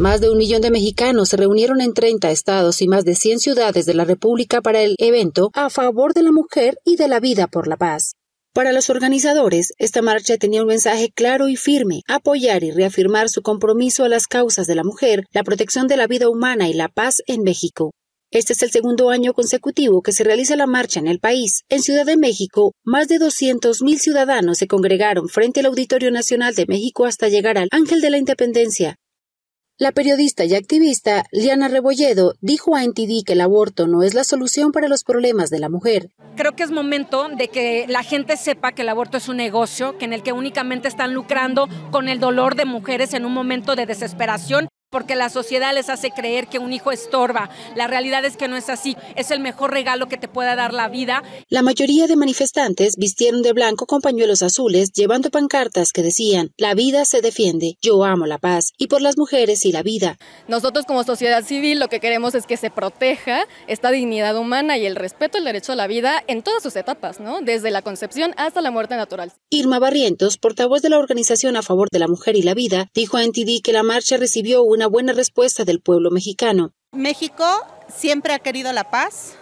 Más de un millón de mexicanos se reunieron en 30 estados y más de 100 ciudades de la República para el evento a favor de la mujer y de la vida por la paz. Para los organizadores, esta marcha tenía un mensaje claro y firme, apoyar y reafirmar su compromiso a las causas de la mujer, la protección de la vida humana y la paz en México. Este es el segundo año consecutivo que se realiza la marcha en el país. En Ciudad de México, más de 200.000 ciudadanos se congregaron frente al Auditorio Nacional de México hasta llegar al Ángel de la Independencia, la periodista y activista Liana Rebolledo dijo a NTD que el aborto no es la solución para los problemas de la mujer. Creo que es momento de que la gente sepa que el aborto es un negocio, que en el que únicamente están lucrando con el dolor de mujeres en un momento de desesperación porque la sociedad les hace creer que un hijo estorba. La realidad es que no es así. Es el mejor regalo que te pueda dar la vida. La mayoría de manifestantes vistieron de blanco con pañuelos azules, llevando pancartas que decían, la vida se defiende, yo amo la paz y por las mujeres y la vida. Nosotros como sociedad civil lo que queremos es que se proteja esta dignidad humana y el respeto al derecho a la vida en todas sus etapas, ¿no? Desde la concepción hasta la muerte natural. Irma Barrientos, portavoz de la organización a favor de la mujer y la vida, dijo a NTD que la marcha recibió una buena respuesta del pueblo mexicano. México siempre ha querido la paz,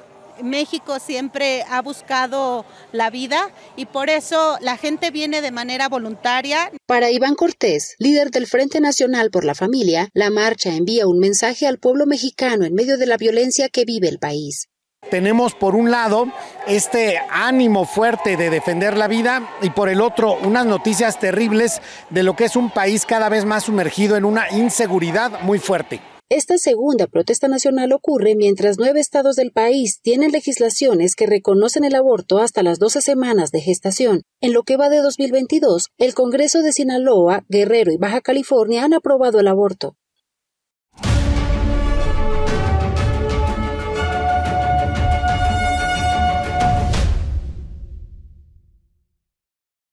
México siempre ha buscado la vida y por eso la gente viene de manera voluntaria. Para Iván Cortés, líder del Frente Nacional por la Familia, la marcha envía un mensaje al pueblo mexicano en medio de la violencia que vive el país. Tenemos por un lado este ánimo fuerte de defender la vida y por el otro unas noticias terribles de lo que es un país cada vez más sumergido en una inseguridad muy fuerte. Esta segunda protesta nacional ocurre mientras nueve estados del país tienen legislaciones que reconocen el aborto hasta las 12 semanas de gestación. En lo que va de 2022, el Congreso de Sinaloa, Guerrero y Baja California han aprobado el aborto.